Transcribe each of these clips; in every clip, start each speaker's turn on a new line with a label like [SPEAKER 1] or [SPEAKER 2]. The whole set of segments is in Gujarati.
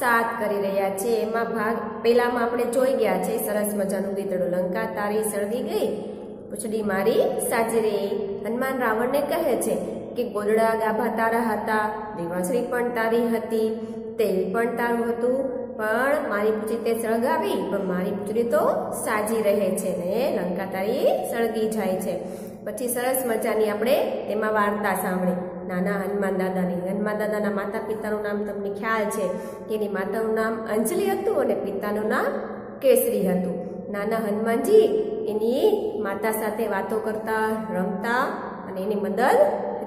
[SPEAKER 1] સાત કરી રહ્યા છે એમાં ભાગ પહેલામાં આપણે જોઈ ગયા છે સરસ મજાનું ગીતડું લંકા તારી સળગી ગઈ પૂછડી મારી સાચી રહી હનુમાન રાવણને કહે છે કે ગોદડા ગાભા તારા હતા દેવાશ્રી પણ તારી હતી તેલ પણ તારું હતું પણ મારી પૂછડી તે સળગાવી પણ મારી પૂછડી તો સાજી રહે છે ને લંકા તારી સળગી જાય છે પછી સરસ મજાની આપણે એમાં વાર્તા સાંભળી નાના હનુમાન દાદાની હનુમાન દાદાના માતા પિતાનું નામ તમને ખ્યાલ છે કે એની માતાનું નામ અંજલિ હતું અને પિતાનું નામ કેસરી હતું નાના હનુમાનજી એની માતા સાથે વાતો કરતા રમતા અને એની મદદ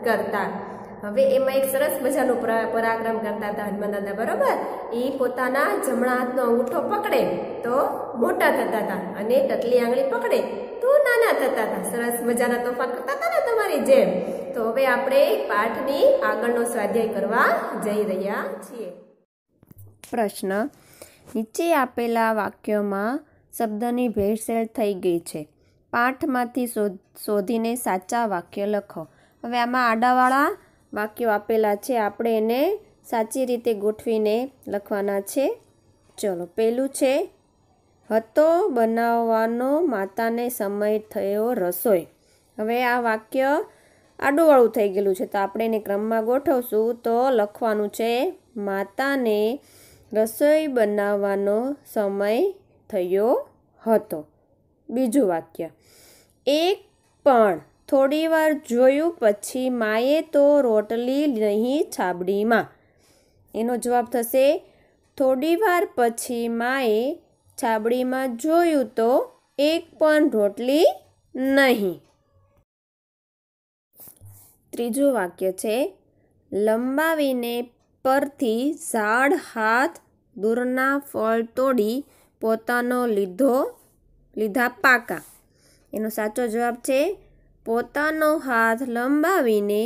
[SPEAKER 1] કરતા હવે એમાં એક સરસ મજાનો પરાક્રમ કરતા હતા હનુમાન દાદા બરોબર એ પોતાના જમણા હાથનો અંગૂઠો પકડે તો મોટા થતા હતા અને ટટલી આંગળી પકડે તોફાના હતા સરસ મજાના તોફાન કરતા હતા ને તમારી જેમ તો હવે આપણે પાઠની આગળનો સ્વાધ્યાય કરવા જઈ રહ્યા છીએ પ્રશ્ન નીચે આપેલા વાક્યોમાં શબ્દની ભેળસેળ થઈ ગઈ છે પાઠમાંથી શોધીને સાચા વાક્ય લખો હવે આમાં આડાવાળા વાક્યો આપેલા છે આપણે એને સાચી રીતે ગોઠવીને લખવાના છે ચલો પહેલું છે હતો બનાવવાનો માતાને સમય થયો રસોઈ હવે આ વાક્ય આડુવાળું થઈ ગયેલું છે તો આપણે એને ક્રમમાં ગોઠવશું તો લખવાનું છે માતાને રસોઈ બનાવવાનો સમય થયો હતો બીજું વાક્ય એક પણ થોડીવાર જોયું પછી માએ તો રોટલી નહીં છાબડીમાં એનો જવાબ થશે થોડીવાર પછી માએ છાબડીમાં જોયું તો એક પણ રોટલી નહીં ત્રીજું વાક્ય છે લંબાવીને પરથી ઝાડ હાથ દૂરના ફળ તોડી પોતાનો લીધો લીધા પાકા એનો સાચો જવાબ છે પોતાનો હાથ લંબાવીને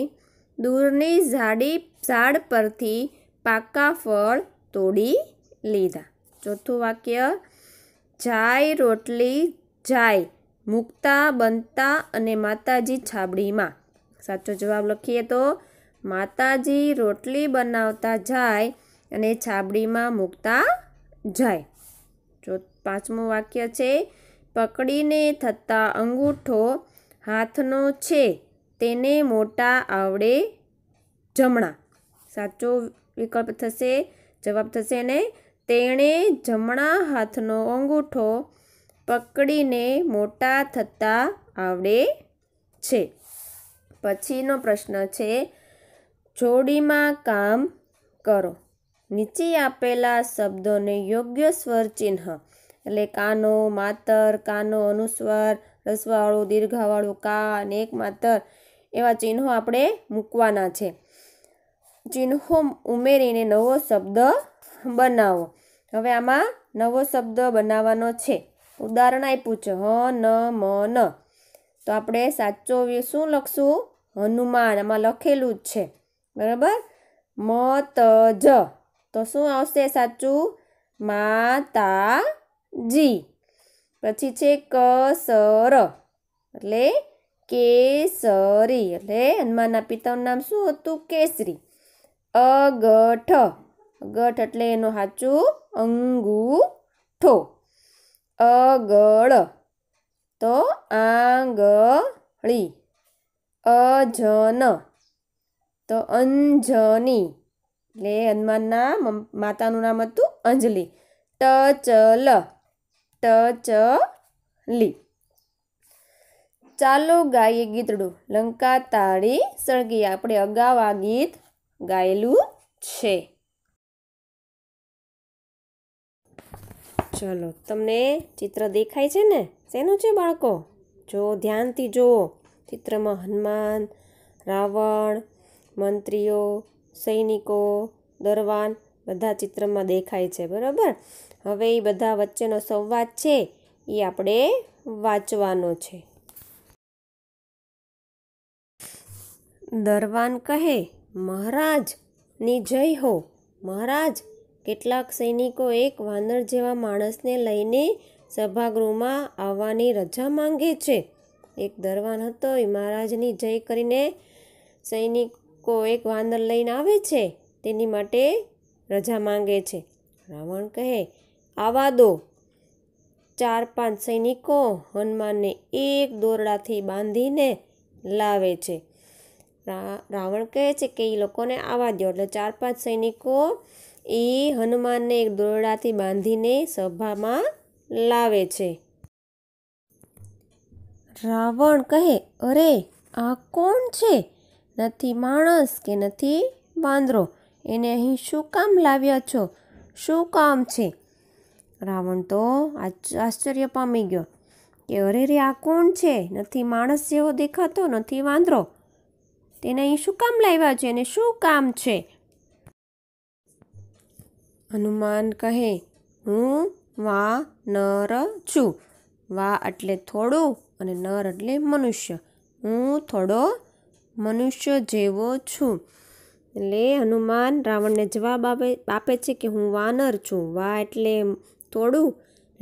[SPEAKER 1] દૂરની ઝાડી ઝાડ પરથી પાકા ફળ તોડી લીધા ચોથું વાક્ય જાય રોટલી જાય મૂકતા બનતા અને માતાજી છાબડીમાં સાચો જવાબ લખીએ તો માતાજી રોટલી બનાવતા જાય અને છાબડીમાં મૂકતા જાય જો પાંચમું વાક્ય છે પકડીને થતા અંગૂઠો હાથનો છે તેને મોટા આવડે જમણા સાચો વિકલ્પ થશે જવાબ થશે ને તેણે જમણા હાથનો અંગૂઠો પકડીને મોટા થતા આવડે છે પછીનો પ્રશ્ન છે જોડીમાં કામ કરો નીચે આપેલા શબ્દોને યોગ્ય સ્વર ચિહ્ન એટલે કાનો માતર કાનો અનુસ્વર રસવાળું દીર્ઘાવાળું કા અને એક માતર એવા ચિહ્નો આપણે મૂકવાના છે ચિહ્નો ઉમેરીને નવો શબ્દ બનાવો હવે આમાં નવો શબ્દ બનાવવાનો છે ઉદાહરણ આપ્યું છે હ ન મ ન તો આપણે સાચો શું લખશું હનુમાન આમાં લખેલું જ છે બરાબર મ ત જ તો શું આવશે સાચું માતાજી પછી છે કસર એટલે કેસરી એટલે હનુમાનના પિતાનું નામ શું હતું કેસરી અગઠ ગઠ એટલે એનું સાચું અંગુઠો અગળ તો આંગળી અજન તો અંજની એટલે હનુમાનના માતાનું નામ હતું અંજલિ ટચલ ટચલી ચાલો ગાઈએ ગીતડું લંકા તાળી સળગી આપણે અગાઉ આ ગીત ગાયેલું છે ચલો તમને ચિત્ર દેખાય છે ને શેનું છે બાળકો જો ધ્યાનથી જુઓ ચિત્રમાં હનુમાન રાવણ મંત્રીઓ સૈનિકો દરવાન બધા ચિત્રમાં દેખાય છે બરાબર હવે એ બધા વચ્ચેનો સંવાદ છે એ આપણે વાંચવાનો છે દરવાન કહે મહારાજની જય હો મહારાજ કેટલાક સૈનિકો એક વાનર જેવા માણસને લઈને સભાગૃહમાં આવવાની રજા માંગે છે એક દરવાન હતો એ મહારાજની જય કરીને સૈનિકો એક વાનર લઈને આવે છે તેની માટે રજા માંગે છે રાવણ કહે આવા દો ચાર પાંચ સૈનિકો હનુમાનને એક દોરડાથી બાંધીને લાવે છે રાવણ કહે છે કે એ લોકોને આવા દો એટલે ચાર પાંચ સૈનિકો એ હનુમાનને એક દોરડાથી બાંધીને સભામાં લાવે છે રાવણ કહે અરે આ કોણ છે નથી માણસ કે નથી વાંદરો એને અહીં શું કામ લાવ્યા છો શું કામ છે રાવણ તો આશ્ચર્ય પામી ગયો કે અરે રે આ કોણ છે નથી માણસ જેવો દેખાતો નથી વાંદરો તેને અહીં શું કામ લાવ્યા છે એને શું કામ છે હનુમાન કહે હું વા નર છું વા એટલે થોડું અને નર એટલે મનુષ્ય હું થોડો મનુષ્ય જેવો છું એટલે હનુમાન રાવણને જવાબ આપે આપે છે કે હું વાનર છું વા એટલે થોડું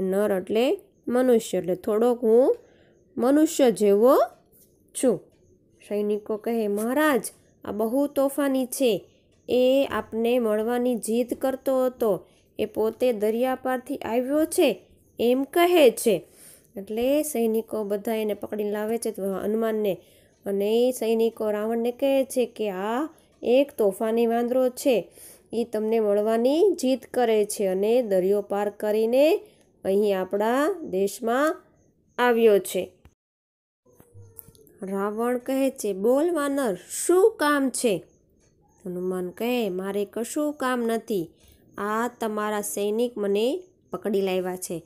[SPEAKER 1] નર એટલે મનુષ્ય એટલે થોડોક હું મનુષ્ય જેવો છું સૈનિકો કહે મહારાજ આ બહુ તોફાની છે એ આપને મળવાની જીદ કરતો હતો એ પોતે દરિયા પારથી આવ્યો છે એમ કહે છે એટલે સૈનિકો બધા એને પકડીને લાવે છે હનુમાનને અને એ સૈનિકો રાવણને કહે છે કે આ એક તોફાની વાંદરો છે એ તમને મળવાની જીત કરે છે અને દરિયો પાર કરીને અહીં આપણા દેશમાં આવ્યો છે રાવણ કહે છે બોલ વાનર શું કામ છે હનુમાન કહે મારે કશું કામ નથી આ તમારા સૈનિક મને પકડી લાવ્યા છે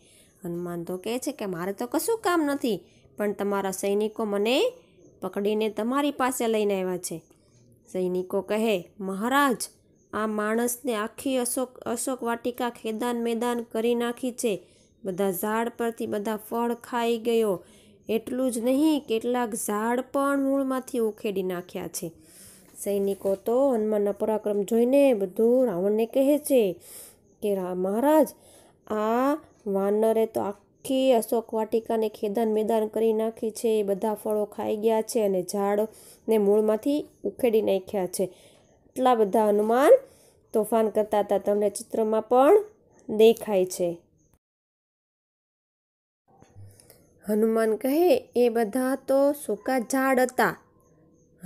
[SPEAKER 1] હનુમાન તો કહે છે કે મારે તો કશું કામ નથી પણ તમારા સૈનિકો મને પકડીને તમારી પાસે લઈને આવ્યા છે સૈનિકો કહે મહારાજ આ માણસને આખી અશોક અશોક વાટિકા ખેદાન મેદાન કરી નાખી છે બધા ઝાડ પરથી બધા ફળ ખાઈ ગયો એટલું જ નહીં કેટલાક ઝાડ પણ મૂળમાંથી ઉખેડી નાખ્યા છે સૈનિકો તો હનુમાનના પરાક્રમ જોઈને બધું રાવણને કહે છે કે રા મહારાજ આ વાનરે તો આખી અશોક વાટિકાને ખેદાન મેદાન કરી નાખી છે એ બધા ફળો ખાઈ ગયા છે અને ઝાડને મૂળમાંથી ઉખેડી નાખ્યા છે આટલા બધા હનુમાન તોફાન કરતા હતા તમને ચિત્રમાં પણ દેખાય છે હનુમાન કહે એ બધા તો સૂકા ઝાડ હતા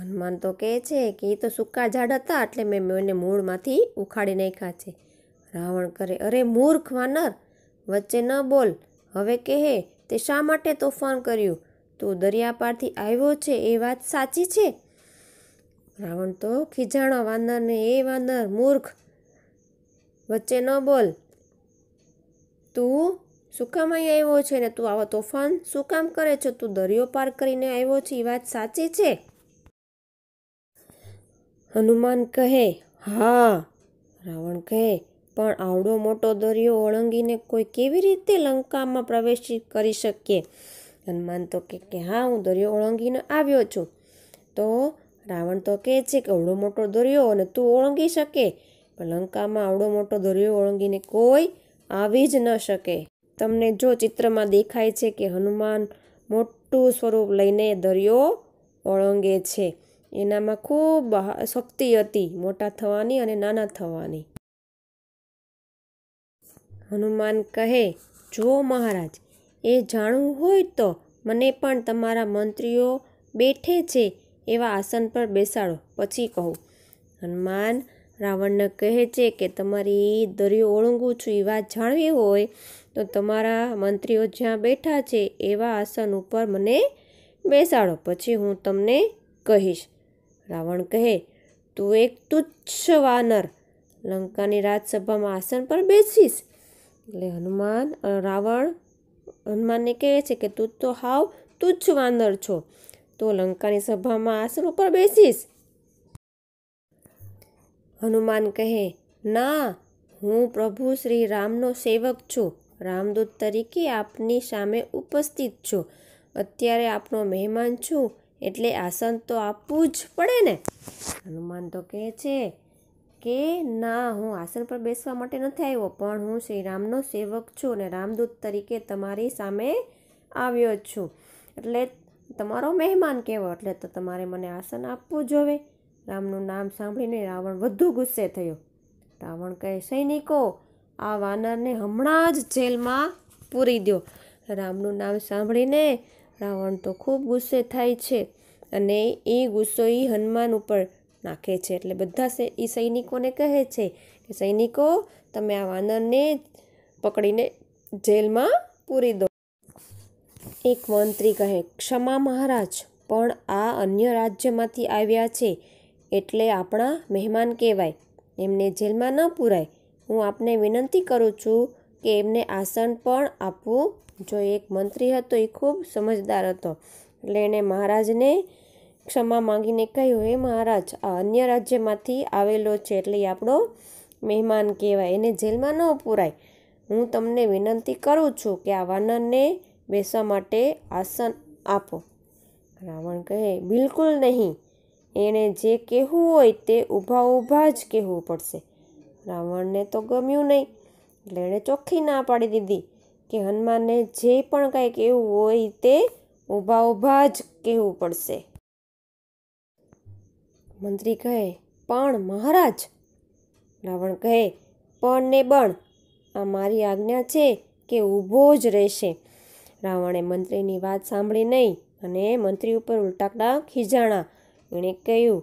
[SPEAKER 1] હનુમાન તો કહે છે કે એ તો સૂકા ઝાડ હતા એટલે મેં એને મૂળમાંથી ઉખાડી નાખ્યા છે રાવણ કરે અરે મૂર્ખ વાનર વચ્ચે ન બોલ હવે કહે તે શા માટે તોફાન કર્યું તું દરિયા પારથી આવ્યો છે એ વાત સાચી છે રાવણ તો ખીજાણા વાનરને એ વાનર મૂર્ખ વચ્ચે ન બોલ તું શું કામ અહીં આવ્યો છે ને તું આવા તોફાન શું કામ કરે છે તું દરિયો પાર કરીને આવ્યો છે એ વાત સાચી છે હનુમાન કહે હા રાવણ કહે પણ આવડો મોટો દરિયો ઓળંગીને કોઈ કેવી રીતે લંકામાં પ્રવેશ કરી શકીએ હનુમાન તો કહે કે હા હું દરિયો ઓળંગીને આવ્યો છું તો રાવણ તો કહે છે કે આવડો મોટો દરિયો અને તું ઓળંગી શકે પણ લંકામાં આવડો મોટો દરિયો ઓળંગીને કોઈ આવી જ ન શકે તમને જો ચિત્રમાં દેખાય છે કે હનુમાન મોટું સ્વરૂપ લઈને દરિયો ઓળંગે છે એનામાં ખૂબ શક્તિ હતી મોટા થવાની અને નાના થવાની હનુમાન કહે જો મહારાજ એ જાણવું હોય તો મને પણ તમારા મંત્રીઓ બેઠે છે એવા આસન પર બેસાડો પછી કહું હનુમાન રાવણને કહે છે કે તમારી દરિયો ઓળંગું છું એ વાત જાણવી હોય તો તમારા મંત્રીઓ જ્યાં બેઠા છે એવા આસન ઉપર મને બેસાડો પછી હું તમને કહીશ રાવણ કહે તું એક તુચ્છ વાનર લંકાની રાજસભામાં આસન પર બેસીશ એટલે હનુમાન રાવણ હનુમાનને કહે છે કે તું તો હાવ તુચ્છ વાનર છો તો લંકાની સભામાં આસન ઉપર બેસીશ હનુમાન કહે ના હું પ્રભુ શ્રી રામનો સેવક છું રામદૂત તરીકે આપની સામે ઉપસ્થિત છું અત્યારે આપનો મહેમાન છું એટલે આસન તો આપવું જ પડે ને હનુમાન તો કહે છે કે ના હું આસન પર બેસવા માટે નથી આવ્યો પણ હું શ્રી રામનો સેવક છું અને રામદૂત તરીકે તમારી સામે આવ્યો છું એટલે તમારો મહેમાન કહેવો એટલે તો તમારે મને આસન આપવું જોવે રામનું નામ સાંભળીને રાવણ વધુ ગુસ્સે થયો રાવણ કહે સૈનિકો આ વાનરને હમણાં જ જેલમાં પૂરી દો રામનું નામ સાંભળીને રાવણ તો ખૂબ ગુસ્સે થાય છે અને એ ગુસ્સો એ હનુમાન ઉપર નાખે છે એટલે બધા એ સૈનિકોને કહે છે કે સૈનિકો તમે આ વાનરને પકડીને જેલમાં પૂરી દો એક મંત્રી કહે ક્ષમા મહારાજ પણ આ અન્ય રાજ્યમાંથી આવ્યા છે એટલે આપણા મહેમાન કહેવાય એમને જેલમાં ન પૂરાય હું આપને વિનંતી કરું છું કે એમને આસન પણ આપવું જોઈએ એક મંત્રી હતો એ ખૂબ સમજદાર હતો એટલે એણે મહારાજને ક્ષમા માંગીને કહ્યું એ મહારાજ આ અન્ય રાજ્યમાંથી આવેલો છે એટલે આપણો મહેમાન કહેવાય એને જેલમાં ન પુરાય હું તમને વિનંતી કરું છું કે આ વાનરને બેસવા માટે આસન આપો રાવણ કહે બિલકુલ નહીં એણે જે કહેવું હોય તે ઊભા ઊભા જ કહેવું પડશે રાવણને તો ગમ્યું નહીં એટલે એણે ચોખ્ખી ના પાડી દીધી કે હનુમાનને જે પણ કાંઈ કહેવું હોય તે ઊભા ઊભા જ કહેવું પડશે મંત્રી કહે પણ મહારાજ રાવણ કહે પણ ને બણ આ મારી આજ્ઞા છે કે ઊભો જ રહેશે રાવણે મંત્રીની વાત સાંભળી નહીં અને મંત્રી ઉપર ઉલટાકડા ખીજાણા એણે કહ્યું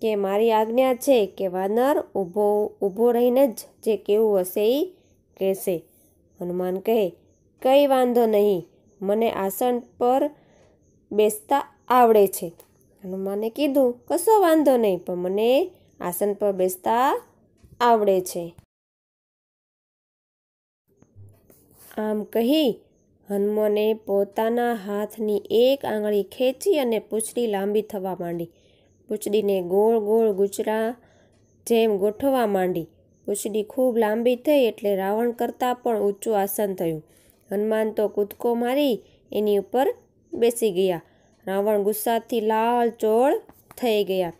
[SPEAKER 1] કે મારી આજ્ઞા છે કે વાનર ઊભો ઊભો રહીને જ જે કેવું હશે એ કહેશે હનુમાન કહે કંઈ વાંધો નહીં મને આસન પર બેસતા આવડે છે હનુમાને કીધું કશો વાંધો નહીં પણ મને આસન પર બેસતા આવડે છે આમ કહી હનુમાને પોતાના હાથની એક આંગળી ખેંચી અને પૂંછડી લાંબી થવા માંડી પૂંછડીને ગોળ ગોળ ગુચરા જેમ ગોઠવવા માંડી પૂછડી ખૂબ લાંબી થઈ એટલે રાવણ કરતાં પણ ઊંચું આસન થયું હનુમાન તો કૂદકો મારી એની ઉપર બેસી ગયા રાવણ ગુસ્સાથી લાલ ચોળ થઈ ગયા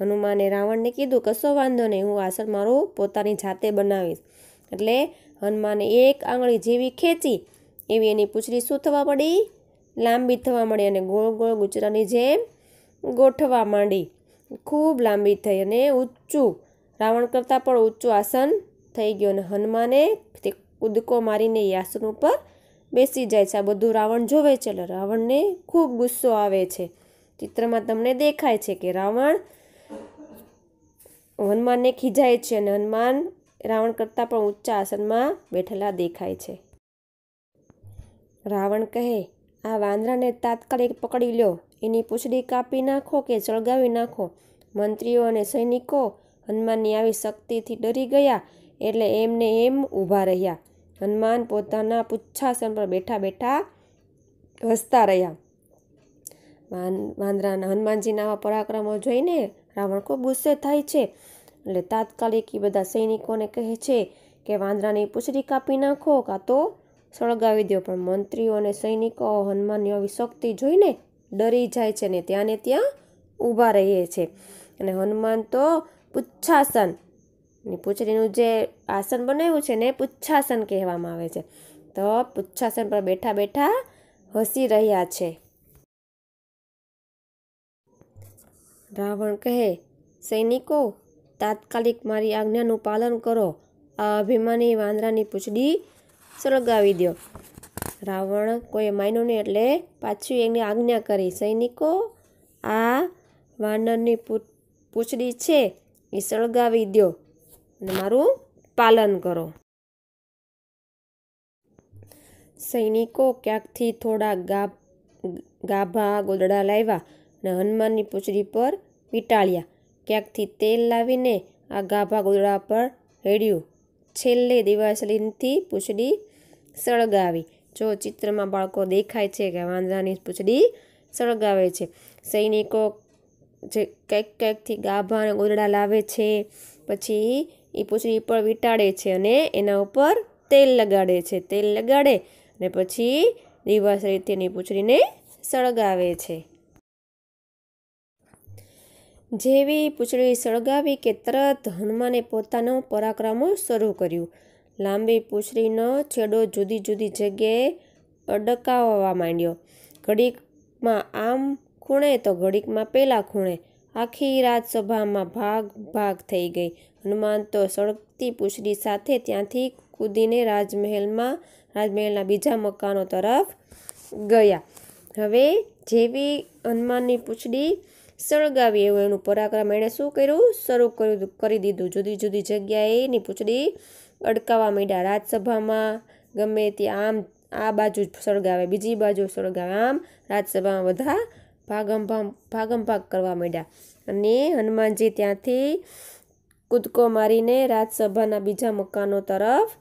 [SPEAKER 1] હનુમાને રાવણને કીધું કશો વાંધો નહીં હું આસન મારું પોતાની જાતે બનાવીશ એટલે હનુમાને એક આંગળી જેવી ખેંચી એવી એની પૂછડી શું થવા પડી લાંબી થવા મળી અને ગોળ ગોળ ગુચરાની જેમ ગોઠવા માંડી ખૂબ લાંબી થઈ અને ઊંચું રાવણ કરતાં પણ ઊંચું આસન થઈ ગયું અને હનુમાને તે કૂદકો મારીને એ આસન ઉપર બેસી જાય છે આ બધું રાવણ જોવે છે એટલે રાવણને ખૂબ ગુસ્સો આવે છે ચિત્રમાં તમને દેખાય છે કે રાવણ હનુમાનને ખીજાય છે અને હનુમાન રાવણ કરતાં પણ ઊંચા આસનમાં બેઠેલા દેખાય છે રાવણ કહે આ વાંદરાને તાત્કાલિક પકડી લો એની પૂછડી કાપી નાખો કે ચળગાવી નાખો મંત્રીઓ અને સૈનિકો હનુમાનની આવી શક્તિથી ડરી ગયા એટલે એમને એમ ઊભા રહ્યા હનુમાન પોતાના પુચ્છાસન પર બેઠા બેઠા હસતા રહ્યા વાંદરાના હનુમાનજીના આવા પરાક્રમો જોઈને રાવણ ખૂબ ગુસ્સે થાય છે એટલે તાત્કાલિક એ બધા સૈનિકોને કહે છે કે વાંદરાની પૂછડી કાપી નાખો કાં તો સળગાવી દો પણ મંત્રીઓ અને સૈનિકો હનુમાનની આવી શક્તિ જોઈને ડરી જાય છે ને ત્યાંને ત્યાં ઊભા રહીએ છે અને હનુમાન તો પુચ્છાસન પૂંછડીનું જે આસન બનાવ્યું છે ને પુચ્છાસન કહેવામાં આવે છે તો પુચ્છાસન પર બેઠા બેઠા હસી રહ્યા છે રાવણ કહે સૈનિકો તાત્કાલિક મારી આજ્ઞાનું પાલન કરો આ અભિમાની વાંદરાની પૂંછડી સળગાવી દો રાવણ કોઈ માયનો નહીં એટલે પાછી એની આજ્ઞા કરી સૈનિકો આ વાનરની પૂંછડી છે એ સળગાવી દો અને મારું પાલન કરો સૈનિકો ક્યાંકથી થોડા ગાભ ગાભા ગોદડા લાવ્યા અને હનુમાનની પૂછડી પર વીંટાળ્યા ક્યાંકથી તેલ લાવીને આ ગાભા ગોદડા પર રેડ્યું છેલ્લે દિવાસલીનથી પૂંછડી સળગાવી જો ચિત્રમાં બાળકો દેખાય છે કે વાંદરાની પૂછડી સળગાવે છે સૈનિકો જે કંઈક ક્યાંકથી ગાભા અને ગોદડા લાવે છે પછી એ પૂછડી પર વીંટાળે છે અને એના ઉપર તેલ લગાડે છે તેલ લગાડે અને પછી દિવસ રીતે એની પૂછડીને સળગાવે છે જેવી પૂછડી સળગાવી કે તરત હનુમાને પોતાનો પરાક્રમો શરૂ કર્યું લાંબી પૂછડીનો છેડો જુદી જુદી જગ્યાએ અડકાવવા માંડ્યો ઘડીકમાં આમ ખૂણે તો ઘડીકમાં પેલા ખૂણે આખી રાજસભામાં ભાગ ભાગ થઈ ગઈ હનુમાન તો સળગતી પૂછડી સાથે ત્યાંથી કૂદીને રાજમહેલમાં રાજમહેલના બીજા મકાનો તરફ ગયા હવે જેવી હનુમાનની પૂછડી સળગાવી એવું એનું પરાક્રમ એણે શું કર્યું શરૂ કર્યું કરી દીધું જુદી જુદી જગ્યાએની પૂછડી અડકાવવા માંડ્યા રાજસભામાં ગમે તે આમ આ બાજુ સળગાવે બીજી બાજુ સળગાવે આમ રાજસભામાં બધા ભાગમભામ ભાગમભાગ કરવા માંડ્યા અને હનુમાનજી ત્યાંથી કૂદકો મારીને રાજસભાના બીજા મકાનો તરફ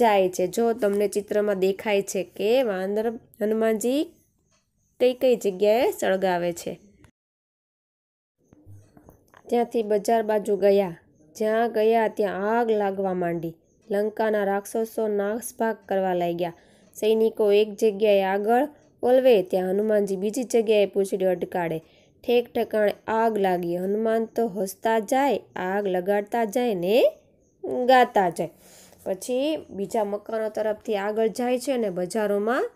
[SPEAKER 1] જાય છે જો તમને ચિત્રમાં દેખાય છે કે વાંદર હનુમાનજી કઈ કઈ જગ્યાએ સળગાવે છે ત્યાંથી બજાર બાજુ ગયા જ્યાં ગયા ત્યાં આગ લાગવા માંડી લંકાના રાક્ષસો નાશભાગ કરવા લાગ્યા સૈનિકો એક જગ્યાએ આગળ કોલવે ત્યાં હનુમાનજી બીજી જગ્યાએ પૂછડી અટકાડે ઠેક ઠેકાણે આગ લાગી હનુમાન તો હસતા જાય આગ લગાડતા જાય ને ગાતા જાય પછી બીજા મકાનો તરફથી આગળ જાય છે અને બજારોમાં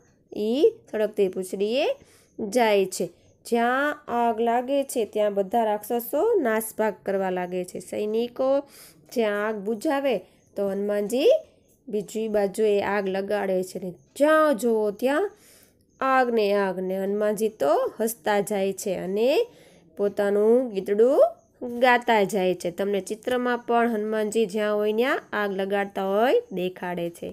[SPEAKER 1] એ સળગતી પૂછડીએ જાય છે જ્યાં આગ લાગે છે ત્યાં બધા રાક્ષસો નાસભાગ કરવા લાગે છે સૈનિકો જ્યાં આગ બુજાવે તો હનુમાનજી બીજી બાજુએ આગ લગાડે છે ને જ્યાં જુઓ ત્યાં આગને આગને હનુમાનજી તો હસતા જાય છે અને પોતાનું ગીતડું ગાતા જાય છે તમને ચિત્રમાં પણ હનુમાનજી જ્યાં હોય ત્યાં આગ લગાડતા હોય દેખાડે છે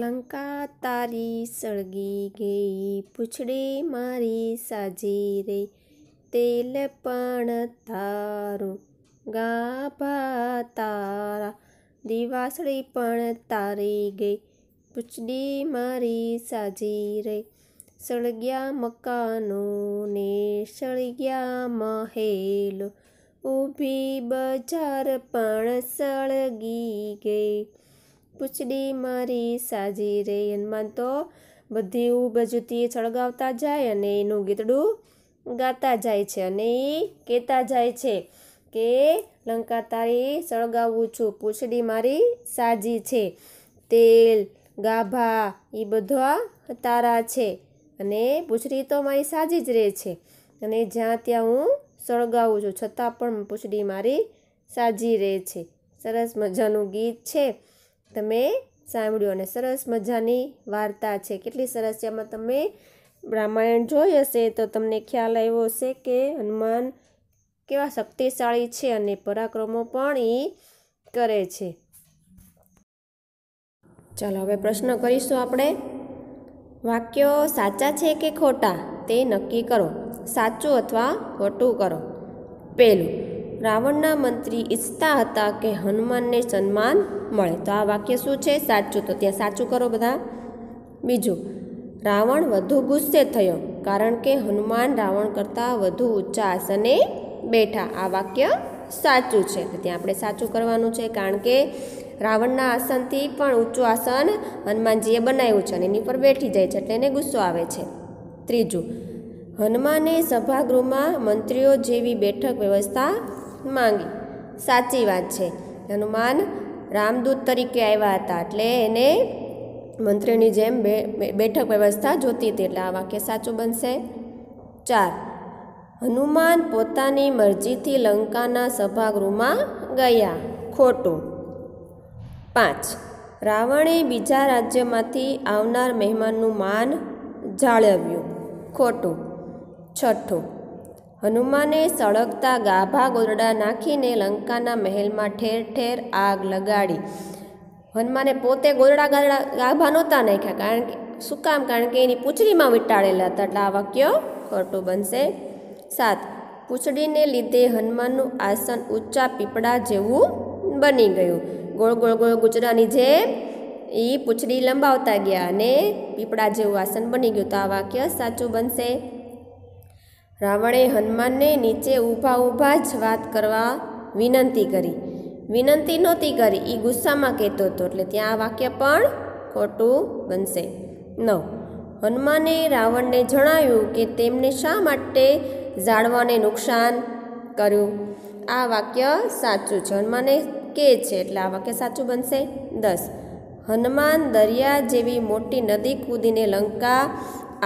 [SPEAKER 1] લંકા તારી સળગી ગઈ પૂછડી મારી સાજી રે તેલ પણ તારું ગાભા તારા દિવાસળી પણ તારી ગઈ પૂછડી મારી સાજી રે સળગ્યા મકાનો ને સળગ્યા મહેલ ઊભી બજાર પણ સળગી ગઈ પૂછડી મારી સાજી રે હનુમાન તો બધી ઉભજુતી સળગાવતા જાય અને એનું ગીતડું ગાતા જાય છે અને એ કહેતા જાય છે કે લંકા તારી સળગાવું છું પૂછડી મારી સાજી છે તેલ ગાભા એ બધા તારા છે અને પૂછડી તો મારી સાજી જ રહે છે અને જ્યાં ત્યાં હું સળગાવું છું છતાં પણ પૂછડી મારી સાજી રહે છે સરસ મજાનું ગીત છે તમે સાંભળ્યું અને સરસ મજાની વાર્તા છે કેટલી સરસ છે એમાં તમે રામાયણ જોઈ હશે તો તમને ખ્યાલ આવ્યો હશે કે હનુમાન કેવા શક્તિશાળી છે અને પરાક્રમો પણ એ કરે છે ચાલો હવે પ્રશ્ન કરીશું આપણે વાક્યો સાચા છે કે ખોટા તે નક્કી કરો સાચું અથવા ખોટું કરો પહેલું રાવણના મંત્રી ઈચ્છતા હતા કે હનુમાનને સન્માન મળે તો આ વાક્ય શું છે સાચું તો ત્યાં સાચું કરો બધા બીજું રાવણ વધુ ગુસ્સે થયો કારણ કે હનુમાન રાવણ કરતાં વધુ ઊંચા આસને બેઠા આ વાક્ય સાચું છે ત્યાં આપણે સાચું કરવાનું છે કારણ કે રાવણના આસનથી પણ ઊંચું આસન હનુમાનજીએ બનાવ્યું છે અને એની પર બેઠી જાય છે એટલે એને ગુસ્સો આવે છે ત્રીજું હનુમાને સભાગૃહમાં મંત્રીઓ જેવી બેઠક વ્યવસ્થા માંગી સાચી વાત છે હનુમાન રામદૂત તરીકે આવ્યા હતા એટલે એને મંત્રીની જેમ બેઠક વ્યવસ્થા જોતી હતી એટલે આ વાક્ય સાચું બનશે ચાર હનુમાન પોતાની મરજીથી લંકાના સભાગૃહમાં ગયા ખોટું પાંચ રાવણે બીજા રાજ્યમાંથી આવનાર મહેમાનનું માન જાળવ્યું ખોટું છઠ્ઠું હનુમાને સળગતા ગાભા ગોરડા નાખીને લંકાના મહેલમાં ઠેર ઠેર આગ લગાડી હનુમાને પોતે ગોરડા ગારડા ગાભા નહોતા નાખ્યા કારણ કે શું કામ કારણ કે એની પૂંછડીમાં વીંટાળેલા હતા એટલે આ વાક્ય ખોટું બનશે સાત પૂંછડીને લીધે હનુમાનનું આસન ઊંચા પીપળા જેવું બની ગયું ગોળ ગોળ ગોળ ગુજરાની જેમ એ પૂંછડી લંબાવતા ગયા અને પીપળા જેવું આસન બની ગયું તો આ વાક્ય સાચું બનશે રાવણે હનુમાનને નીચે ઊભા ઊભા જ વાત કરવા વિનંતી કરી વિનંતી નહોતી કરી એ ગુસ્સામાં કહેતો હતો એટલે ત્યાં આ વાક્ય પણ ખોટું બનશે નવ હનુમાને રાવણને જણાવ્યું કે તેમને શા માટે ઝાડવાને નુકસાન કર્યું આ વાક્ય સાચું છે હનુમાને કે છે એટલે આ વાક્ય સાચું બનશે દસ હનુમાન દરિયા જેવી મોટી નદી કૂદીને લંકા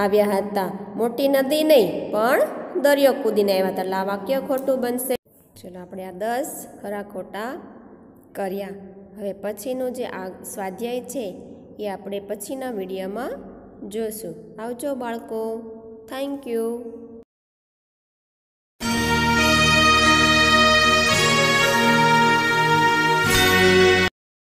[SPEAKER 1] આવ્યા હતા મોટી નદી નહીં પણ દરિયો કૂદીને આવ્યા હતા એટલે આ વાક્ય ખોટું બનશે ચલો આપણે આ દસ ખરા ખોટા કર્યા હવે પછીનું જે આ સ્વાધ્યાય છે એ આપણે પછીના વિડીયોમાં જોશું આવજો બાળકો થેન્ક યુ